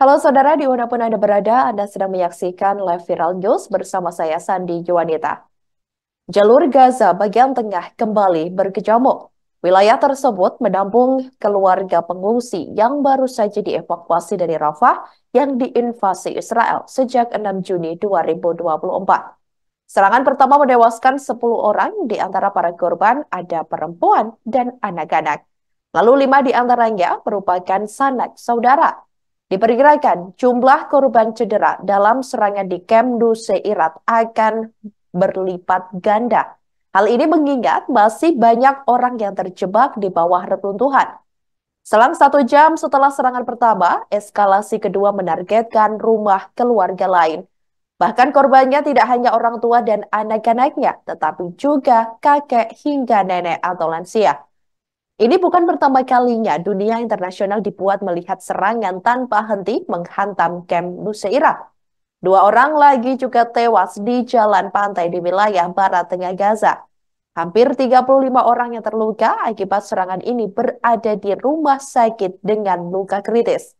Halo saudara, di mana pun Anda berada, Anda sedang menyaksikan live viral news bersama saya Sandi Yuwanita. Jalur Gaza bagian tengah kembali berkecamuk. Wilayah tersebut menampung keluarga pengungsi yang baru saja dievakuasi dari Rafah yang diinvasi Israel sejak 6 Juni 2024. Serangan pertama menewaskan 10 orang, di antara para korban ada perempuan dan anak-anak. Lalu lima di antaranya merupakan sanak saudara Diperkirakan jumlah korban cedera dalam serangan di Kemdu Seirat akan berlipat ganda. Hal ini mengingat masih banyak orang yang terjebak di bawah reruntuhan. Selang satu jam setelah serangan pertama, eskalasi kedua menargetkan rumah keluarga lain. Bahkan korbannya tidak hanya orang tua dan anak-anaknya, tetapi juga kakek hingga nenek atau lansia. Ini bukan pertama kalinya dunia internasional dibuat melihat serangan tanpa henti menghantam kamp Nusairah. Dua orang lagi juga tewas di jalan pantai di wilayah barat tengah Gaza. Hampir 35 orang yang terluka akibat serangan ini berada di rumah sakit dengan luka kritis.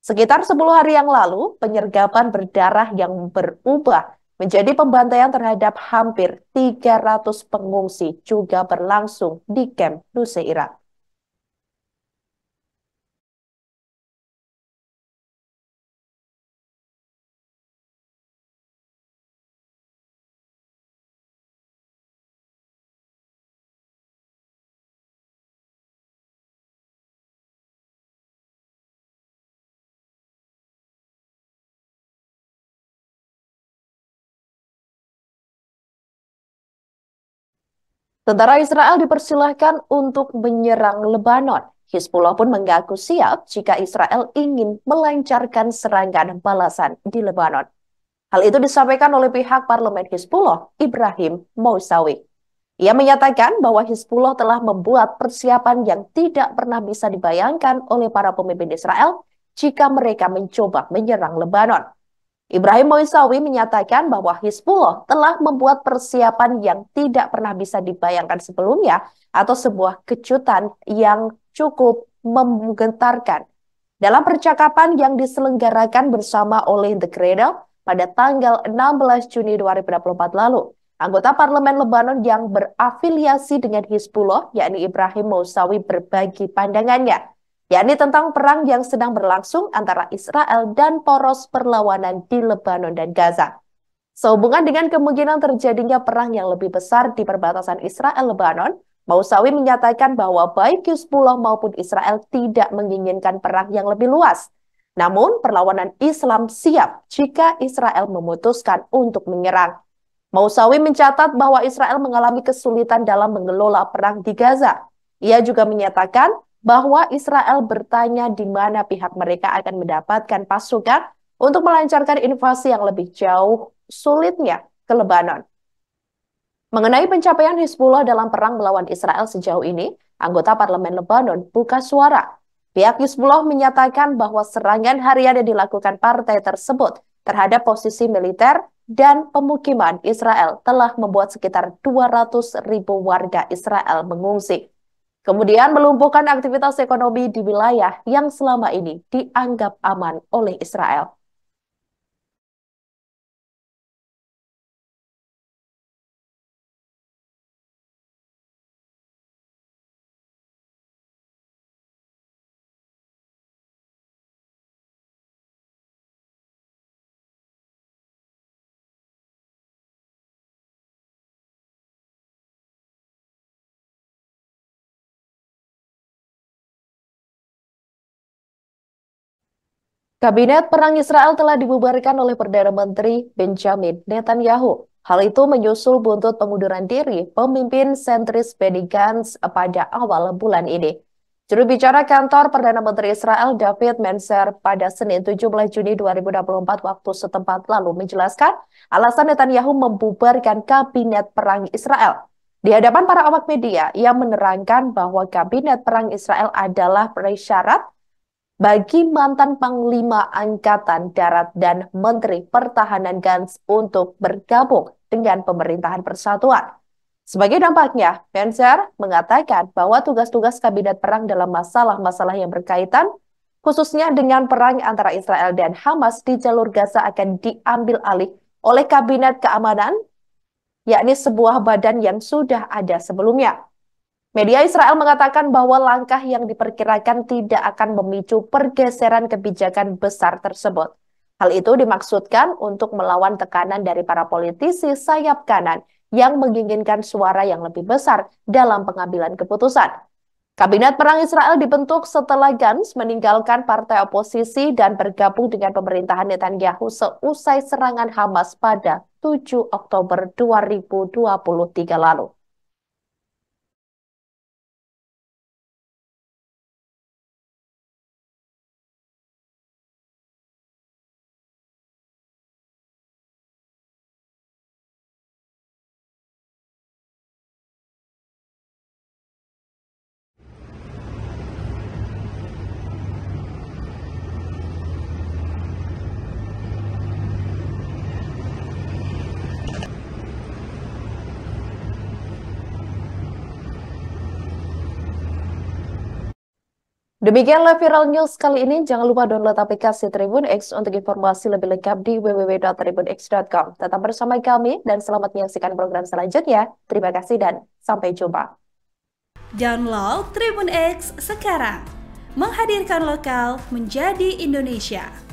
Sekitar 10 hari yang lalu, penyergapan berdarah yang berubah menjadi pembantaian terhadap hampir 300 pengungsi juga berlangsung di kamp Nusa Irak. Tentara Israel dipersilahkan untuk menyerang Lebanon. Hizbullah pun mengaku siap jika Israel ingin melancarkan serangan balasan di Lebanon. Hal itu disampaikan oleh pihak parlemen Hizbullah, Ibrahim Mousawi. Ia menyatakan bahwa Hizbullah telah membuat persiapan yang tidak pernah bisa dibayangkan oleh para pemimpin Israel jika mereka mencoba menyerang Lebanon. Ibrahim Moisawi menyatakan bahwa Hizbullah telah membuat persiapan yang tidak pernah bisa dibayangkan sebelumnya atau sebuah kejutan yang cukup menggentarkan. Dalam percakapan yang diselenggarakan bersama oleh The Cradle pada tanggal 16 Juni 2024 lalu, anggota parlemen Lebanon yang berafiliasi dengan Hizbullah yakni Ibrahim Moisawi berbagi pandangannya yakni tentang perang yang sedang berlangsung antara Israel dan poros perlawanan di Lebanon dan Gaza. Sehubungan dengan kemungkinan terjadinya perang yang lebih besar di perbatasan Israel-Lebanon, Mausawi menyatakan bahwa baik Hizbullah maupun Israel tidak menginginkan perang yang lebih luas. Namun, perlawanan Islam siap jika Israel memutuskan untuk menyerang. Mausawi mencatat bahwa Israel mengalami kesulitan dalam mengelola perang di Gaza. Ia juga menyatakan bahwa Israel bertanya di mana pihak mereka akan mendapatkan pasukan untuk melancarkan invasi yang lebih jauh sulitnya ke Lebanon. Mengenai pencapaian Hizbullah dalam perang melawan Israel sejauh ini, anggota parlemen Lebanon buka suara. Pihak Hizbullah menyatakan bahwa serangan harian yang dilakukan partai tersebut terhadap posisi militer dan pemukiman Israel telah membuat sekitar 200 ribu warga Israel mengungsi kemudian melumpuhkan aktivitas ekonomi di wilayah yang selama ini dianggap aman oleh Israel. Kabinet Perang Israel telah dibubarkan oleh Perdana Menteri Benjamin Netanyahu. Hal itu menyusul buntut pengunduran diri pemimpin sentris Benny Gantz pada awal bulan ini. Juru bicara kantor Perdana Menteri Israel David Menser pada Senin 17 Juni 2024 waktu setempat lalu menjelaskan alasan Netanyahu membubarkan Kabinet Perang Israel. Di hadapan para awak media, ia menerangkan bahwa Kabinet Perang Israel adalah prasyarat bagi mantan Panglima Angkatan Darat dan Menteri Pertahanan Gans untuk bergabung dengan pemerintahan persatuan. Sebagai dampaknya, Penser mengatakan bahwa tugas-tugas kabinet perang dalam masalah-masalah yang berkaitan, khususnya dengan perang antara Israel dan Hamas di jalur Gaza akan diambil alih oleh Kabinet Keamanan, yakni sebuah badan yang sudah ada sebelumnya. Media Israel mengatakan bahwa langkah yang diperkirakan tidak akan memicu pergeseran kebijakan besar tersebut. Hal itu dimaksudkan untuk melawan tekanan dari para politisi sayap kanan yang menginginkan suara yang lebih besar dalam pengambilan keputusan. Kabinet Perang Israel dibentuk setelah Gans meninggalkan partai oposisi dan bergabung dengan pemerintahan Netanyahu seusai serangan Hamas pada 7 Oktober 2023 lalu. Demikianlah viral news kali ini. Jangan lupa download aplikasi Tribun X untuk informasi lebih lengkap di www.tribunx.com. Tetap bersama kami dan selamat menyaksikan program selanjutnya. Terima kasih dan sampai jumpa. Download Tribun X sekarang. Menghadirkan lokal menjadi Indonesia.